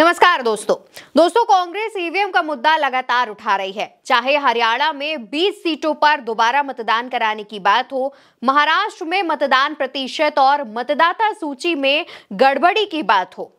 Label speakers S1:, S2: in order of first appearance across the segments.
S1: नमस्कार दोस्तों दोस्तों कांग्रेस ईवीएम का मुद्दा लगातार उठा रही है चाहे हरियाणा में 20 सीटों पर दोबारा मतदान कराने की बात हो महाराष्ट्र में मतदान प्रतिशत और मतदाता सूची में गड़बड़ी की बात हो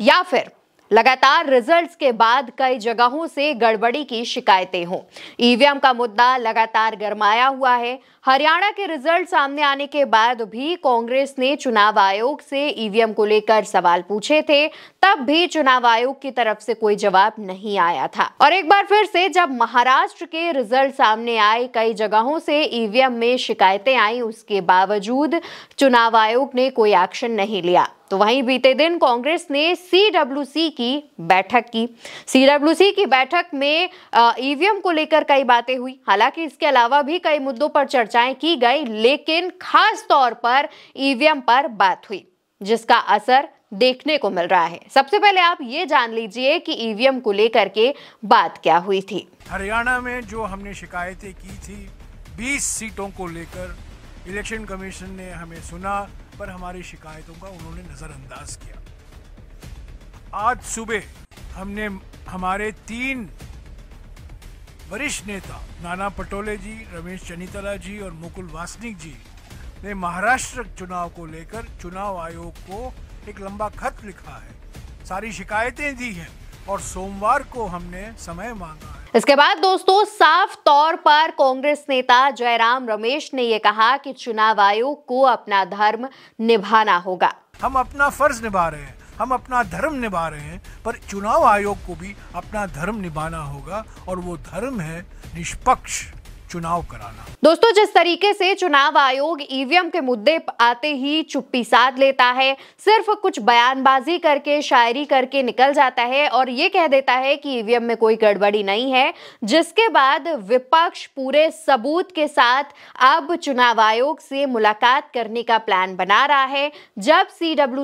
S1: या फिर लगातार रिजल्ट्स के बाद कई जगहों से गड़बड़ी की शिकायतें हों ईवीएम e का मुद्दा लगातार गरमाया हुआ है हरियाणा के रिजल्ट सामने आने के बाद भी कांग्रेस ने चुनाव आयोग से ईवीएम e को लेकर सवाल पूछे थे तब भी चुनाव आयोग की तरफ से कोई जवाब नहीं आया था और एक बार फिर से जब महाराष्ट्र के रिजल्ट सामने आए कई जगहों से ईवीएम e में शिकायतें आई उसके बावजूद चुनाव आयोग ने कोई एक्शन नहीं लिया तो वहीं बीते दिन कांग्रेस ने सीडब्ल्यूसी की बैठक की सीडब्ल्यूसी की बैठक में ईवीएम e को लेकर कई बातें हुई हालांकि इसके अलावा भी कई मुद्दों पर चर्चाएं की गई लेकिन खास तौर पर ईवीएम e पर बात हुई जिसका असर देखने को मिल रहा है सबसे पहले आप ये जान लीजिए कि ईवीएम e को लेकर के बात क्या हुई थी
S2: हरियाणा में जो हमने शिकायतें की थी 20 सीटों को लेकर इलेक्शन कमीशन ने हमें सुना पर हमारी शिकायतों का उन्होंने नज़रअंदाज किया आज सुबह हमने हमारे तीन वरिष्ठ नेता नाना पटोले जी रमेश चनीतला जी और मुकुल वासनिक जी ने महाराष्ट्र चुनाव को लेकर चुनाव आयोग को एक लंबा खत लिखा है सारी शिकायतें दी हैं और सोमवार को हमने समय मांगा
S1: इसके बाद दोस्तों साफ तौर पर कांग्रेस नेता जयराम रमेश ने यह कहा कि चुनाव आयोग को अपना धर्म निभाना होगा
S2: हम अपना फर्ज निभा रहे हैं हम अपना धर्म निभा रहे हैं पर चुनाव आयोग को भी अपना धर्म निभाना होगा और वो धर्म है निष्पक्ष चुनाव कराना
S1: दोस्तों जिस तरीके से चुनाव आयोग ईवीएम के मुद्दे आते ही चुप्पी साध लेता है सिर्फ कुछ बयानबाजी करके शायरी करके निकल जाता है और ये कह देता है कि ईवीएम में कोई गड़बड़ी नहीं है जिसके बाद विपक्ष पूरे सबूत के साथ अब चुनाव आयोग से मुलाकात करने का प्लान बना रहा है जब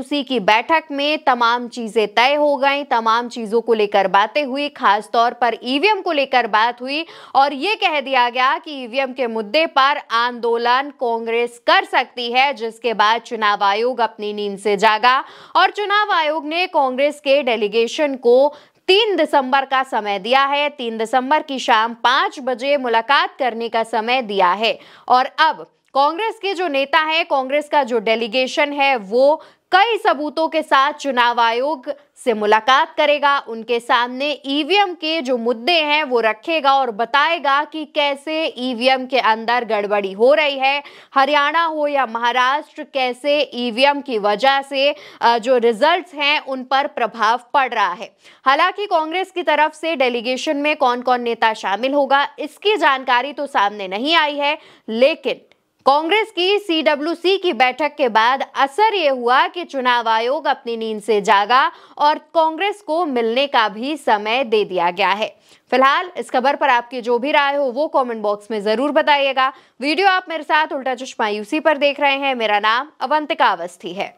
S1: सी की बैठक में तमाम चीजें तय हो गई तमाम चीजों को लेकर बातें हुई खासतौर पर ईवीएम को लेकर बात हुई और ये कह दिया गया कहा कि ईवीएम के मुद्दे पर आंदोलन कांग्रेस कर सकती है जिसके बाद चुनाव आयोग अपनी नींद से जागा और चुनाव आयोग ने कांग्रेस के डेलीगेशन को तीन दिसंबर का समय दिया है तीन दिसंबर की शाम पांच बजे मुलाकात करने का समय दिया है और अब कांग्रेस के जो नेता हैं कांग्रेस का जो डेलीगेशन है वो कई सबूतों के साथ चुनाव आयोग से मुलाकात करेगा उनके सामने ईवीएम के जो मुद्दे हैं वो रखेगा और बताएगा कि कैसे ईवीएम के अंदर गड़बड़ी हो रही है हरियाणा हो या महाराष्ट्र कैसे ईवीएम की वजह से जो रिजल्ट्स हैं उन पर प्रभाव पड़ रहा है हालांकि कांग्रेस की तरफ से डेलीगेशन में कौन कौन नेता शामिल होगा इसकी जानकारी तो सामने नहीं आई है लेकिन कांग्रेस की सीडब्ल्यूसी की बैठक के बाद असर ये हुआ कि चुनाव आयोग अपनी नींद से जागा और कांग्रेस को मिलने का भी समय दे दिया गया है फिलहाल इस खबर पर आपकी जो भी राय हो वो कमेंट बॉक्स में जरूर बताइएगा वीडियो आप मेरे साथ उल्टा चश्मा यूसी पर देख रहे हैं मेरा नाम अवंतिका अवस्थी है